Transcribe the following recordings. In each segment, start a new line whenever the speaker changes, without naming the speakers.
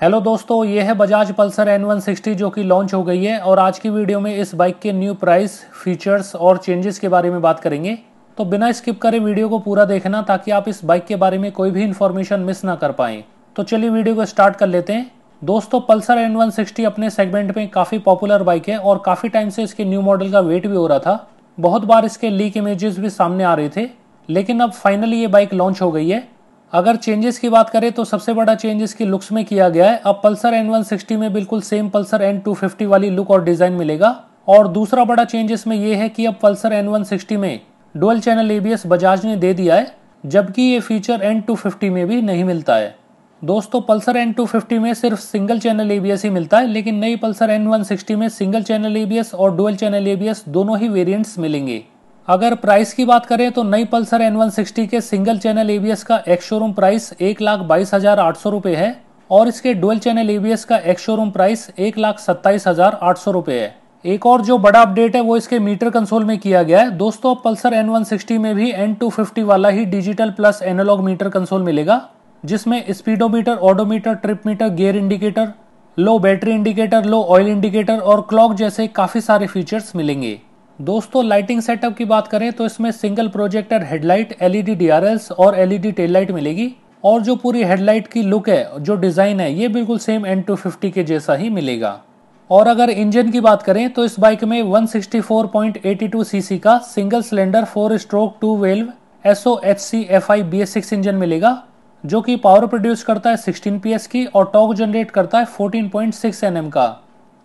hello दोस्तों ये है Bajaj Pulsar N one sixty जो कि लॉन्च हो गई है और आज की वीडियो में इस बाइक के न्यू प्राइस फीचर्स और चेंजेस के बारे में बात करेंगे तो बिना स्किप करे वीडियो को पूरा देखना ताकि आप इस बाइक के बारे में कोई भी इन्फॉर्मेशन मिस ना कर पाएं तो चलिए वीडियो को स्टार्ट कर लेते हैं दोस्तों पल्सर एन वन सिक्सटी अपने सेगमेंट में काफ़ी पॉपुलर बाइक है और काफ़ी टाइम से इसके न्यू मॉडल का वेट भी हो रहा था बहुत बार इसके लीक इमेजेस भी सामने आ रहे थे लेकिन अब फाइनली ये बाइक लॉन्च हो गई है अगर चेंजेस की बात करें तो सबसे बड़ा चेंज इसकी लुक्स में किया गया है अब पल्सर एन सिक्सटी में बिल्कुल सेम पल्सर एन फिफ्टी वाली लुक और डिज़ाइन मिलेगा और दूसरा बड़ा चेंज इसमें यह है कि अब पल्सर एन सिक्सटी में डुअल चैनल एस बजाज ने दे दिया है जबकि ये फीचर एन फिफ्टी में भी नहीं मिलता है दोस्तों पल्सर एन फिफ्टी में सिर्फ सिंगल चैनल एस ही मिलता है लेकिन नई पल्सर एन सिक्सटी में सिंगल चैनल एस और डुअल चैनल एस दोनों ही वेरिएंट्स मिलेंगे अगर प्राइस की बात करें तो नई पल्सर N160 के सिंगल चैनल एबीएस का एक्स शोरूम प्राइस एक लाख बाईस हजार आठ सौ रुपये है और इसके डुअल चैनल एबीएस का एक्स शोरूम प्राइस एक लाख सत्ताईस हजार आठ सौ रुपये है एक और जो बड़ा अपडेट है वो इसके मीटर कंसोल में किया गया है दोस्तों पल्सर N160 में भी N250 वाला ही digital plus analogue meter console मिलेगा जिसमें speedometer odometer trip meter gear indicator low battery indicator low oil indicator और क्लॉक जैसे काफ़ी सारे फीचर्स मिलेंगे दोस्तों लाइटिंग सेटअप की बात करें तो इसमें single projector headlight LED DRLs और एलईडी टेल लाइट मिलेगी और जो पूरी हेडलाइट की लुक है जो डिज़ाइन है ये बिल्कुल सेम एन टू फिफ्टी के जैसा ही मिलेगा और अगर इंजन की बात करें तो इस बाइक में 164.82 सीसी का single cylinder four stroke to valve S O H C F I B S six engine मिलेगा जो कि पावर प्रोड्यूस करता है 16 पीएस की और टॉक जनरेट करता है 14.6 एनएम का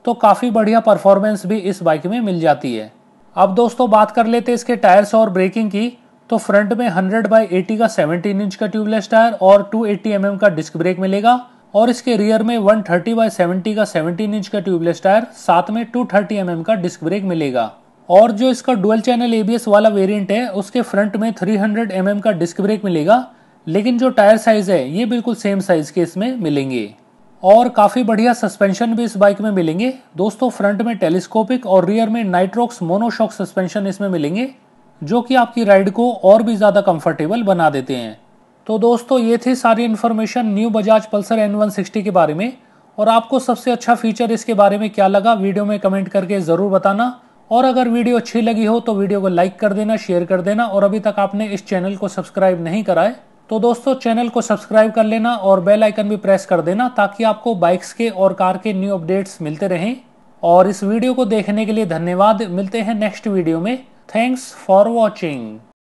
तो काफ़ी बढ़िया परफॉर्मेंस भी इस बाइक में मिल जाती है अब दोस्तों बात कर लेते हैं इसके टायर्स और ब्रेकिंग की तो फ्रंट में 100 बाई 80 का 17 इंच का ट्यूबलेस टायर और 280 एट्टी mm का डिस्क ब्रेक मिलेगा और इसके रियर में 130 थर्टी बाई सेवेंटी का 17 इंच का ट्यूबलेस टायर साथ में 230 थर्टी mm का डिस्क ब्रेक मिलेगा और जो इसका डुअल चैनल एबीएस वाला वेरिएंट है उसके फ्रंट में 300 हंड्रेड mm का डिस्क ब्रेक मिलेगा लेकिन जो टायर साइज है ये बिल्कुल सेम साइज के इसमें मिलेंगे और काफ़ी बढ़िया सस्पेंशन भी इस बाइक में मिलेंगे दोस्तों फ्रंट में टेलीस्कोपिक और रियर में नाइट्रोक्स मोनोशॉक सस्पेंशन इसमें मिलेंगे जो कि आपकी राइड को और भी ज़्यादा कंफर्टेबल बना देते हैं तो दोस्तों ये थी सारी information new Bajaj Pulsar N one sixty के बारे में और आपको सबसे अच्छा फीचर इसके बारे में क्या लगा वीडियो में कमेंट करके ज़रूर बताना और अगर वीडियो अच्छी लगी हो तो वीडियो को लाइक कर देना शेयर कर देना और अभी तक आपने इस चैनल को सब्सक्राइब नहीं कराए तो दोस्तों चैनल को सब्सक्राइब कर लेना और बेल आइकन भी प्रेस कर देना ताकि आपको बाइक्स के और कार के न्यू अपडेट्स मिलते रहें और इस वीडियो को देखने के लिए धन्यवाद मिलते हैं नेक्स्ट वीडियो में थैंक्स फॉर वॉचिंग